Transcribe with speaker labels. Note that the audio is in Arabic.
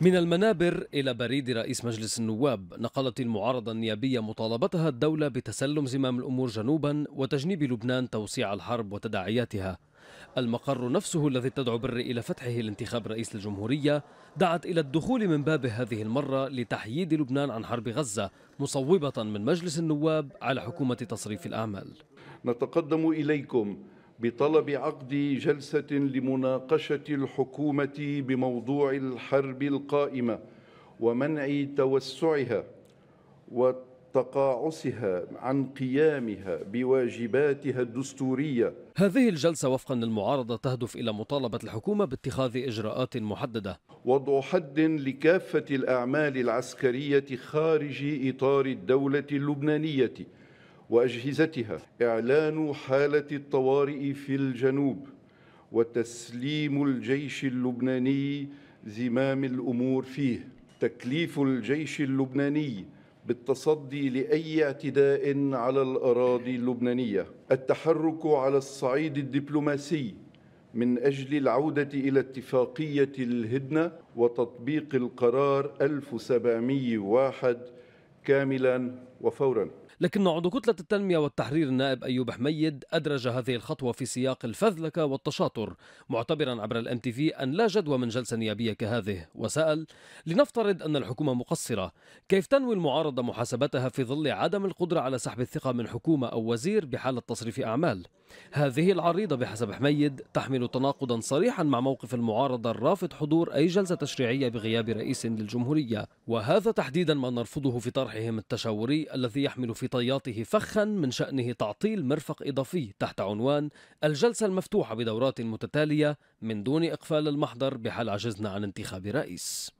Speaker 1: من المنابر إلى بريد رئيس مجلس النواب نقلت المعارضة النيابية مطالبتها الدولة بتسلم زمام الأمور جنوبا وتجنيب لبنان توسيع الحرب وتداعياتها المقر نفسه الذي تدعو بري إلى فتحه لانتخاب رئيس الجمهورية دعت إلى الدخول من بابه هذه المرة لتحييد لبنان عن حرب غزة
Speaker 2: مصوبة من مجلس النواب على حكومة تصريف الأعمال نتقدم إليكم بطلب عقد جلسة لمناقشة الحكومة بموضوع الحرب القائمة ومنع توسعها وتقاعسها عن قيامها بواجباتها الدستورية
Speaker 1: هذه الجلسة وفقا للمعارضة تهدف إلى مطالبة الحكومة باتخاذ إجراءات محددة
Speaker 2: وضع حد لكافة الأعمال العسكرية خارج إطار الدولة اللبنانية واجهزتها اعلان حاله الطوارئ في الجنوب وتسليم الجيش اللبناني زمام الامور فيه تكليف الجيش اللبناني بالتصدي لاي اعتداء على الاراضي اللبنانيه التحرك على الصعيد الدبلوماسي من اجل العوده الى اتفاقيه الهدنه وتطبيق القرار 1701 كاملا وفورا
Speaker 1: لكن عضو كتلة التنمية والتحرير النائب أيوب حميد أدرج هذه الخطوة في سياق الفذلكة والتشاطر معتبرا عبر الام تي في أن لا جدوى من جلسة نيابية كهذه وسأل لنفترض أن الحكومة مقصرة كيف تنوي المعارضة محاسبتها في ظل عدم القدرة على سحب الثقة من حكومة أو وزير بحالة تصريف أعمال هذه العريضة بحسب حميد تحمل تناقضا صريحا مع موقف المعارضة الرافض حضور أي جلسة تشريعية بغياب رئيس للجمهورية وهذا تحديدا ما نرفضه في طرحهم التشاوري الذي يحمل في طياته فخا من شأنه تعطيل مرفق إضافي تحت عنوان الجلسة المفتوحة بدورات متتالية من دون إقفال المحضر بحال عجزنا عن انتخاب رئيس